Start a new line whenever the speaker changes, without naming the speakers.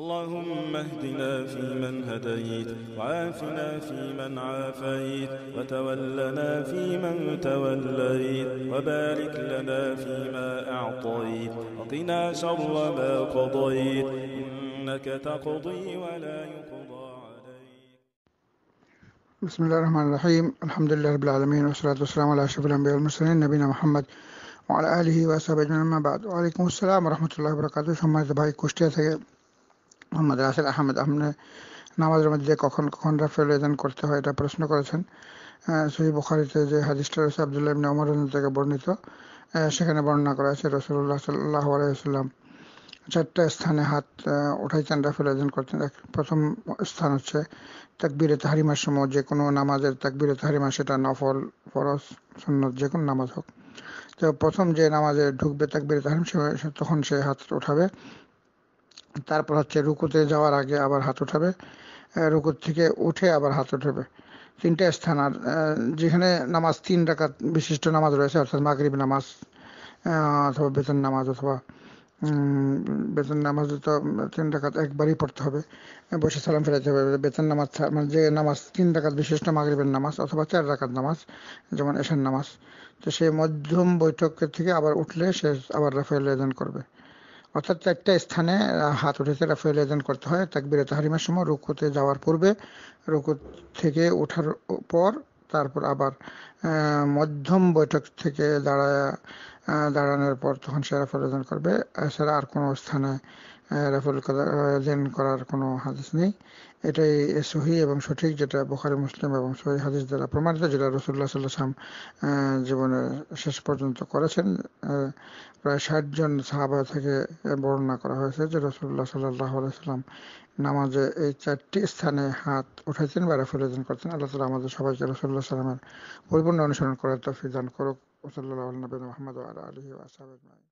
اللهم اهدنا فيمن هديت وعافنا فيمن عافيت وتولنا فيمن توليت وبارك لنا فيما أعطيت وقنا شر ما قضيت إنك تقضي ولا يقضى عليك
بسم الله الرحمن الرحيم الحمد لله رب العالمين والصلاة والسلام على أشرف الأنبياء والمرسلين نبينا محمد وعلى آله وصحبه أجمعين بعد وعليكم السلام ورحمة الله وبركاته ثم ভাই কুষ্টিয়া থেকে মোহাম্মদ রাসেল আহমেদ আপনি নামাজের মধ্যে কখন কখন রাফেল এজান করতে হয় এটা প্রশ্ন করেছেন সহি বুখারিতে যে হাদিসটা রয়েছে আবদুল্লাহ ইবনে অমর থেকে বর্ণিত সেখানে বর্ণনা করা আছে রসুল্লাহ সাল্লাহ আলাইসাল্লাম চারটা স্থানে হাত উঠাইতেন রাফেল আয়োজন করতেন প্রথম স্থান হচ্ছে তাকবিরে তাহারিমার সময় যে কোনো নামাজের তাকবিরে তাহারিমা সেটা নফল ফরজ সন্ন্যত যে কোনো নামাজ হোক তো প্রথম যে নামাজে ঢুকবে তাকবিরে তাহারিম তখন সে হাত উঠাবে তারপর হচ্ছে রুকুতে যাওয়ার আগে আবার হাত উঠাবে রুকুর থেকে উঠে আবার হাত উঠাবে তিনটা স্থান আর যেখানে নামাজ তিন রাকাত বিশিষ্ট নামাজ রয়েছে অর্থাৎ মাগরিব নামাজ অথবা বেতন নামাজ অথবা বেতন নামাজ তো তিন টাকাত একবারই পড়তে হবে বসে সালাম ফেরাতে হবে বেতন নামাজ মানে যে নামাজ তিন টাকাত বিশিষ্ট মাগরিবের নামাজ অথবা চার রাকাত নামাজ যেমন এশার নামাজ তো সেই মধ্যম বৈঠক থেকে আবার উঠলে সে আবার রাফায়েল আয়োজন করবে অর্থাৎ একটা স্থানে হাত উঠেছে রাফেল এজান করতে হয় তাকবিরে তাহারিমের সময় রুকুতে যাওয়ার পূর্বে রুকু থেকে ওঠার পর তারপর আবার মধ্যম বৈঠক থেকে দাঁড়ায় দাঁড়ানোর পর তখন সে রেফার ওজন করবে এছাড়া আর কোনো স্থানে রেফার ওজন করার কোনো হাদিস নেই এটাই সহি এবং সঠিক যেটা বোখারি মুসলিম এবং সহি হাদিস দ্বারা প্রমাণিত যেটা রসুল্লাহ সাল্লাহ সাল্লাহাম জীবনের শেষ পর্যন্ত করেছেন প্রায় ষাট জন সাহাবা থেকে বর্ণনা করা হয়েছে যে রসুল্লাহ সাল্লাহ সাল্লাম নামাজে এই চারটি স্থানে হাত উঠেছেন বা রেফার ওজন করতেন আল্লাহ তালা আমাদের সবাইকে রসুল্লাহ সাল্লামের পরিবর্তন পরিপূর্ণ অনুসরণ করার তৌফিক দান করুক ওসল্লাহ নবী মোহাম্মদ আলা আলহি ওয়াসাল্লাম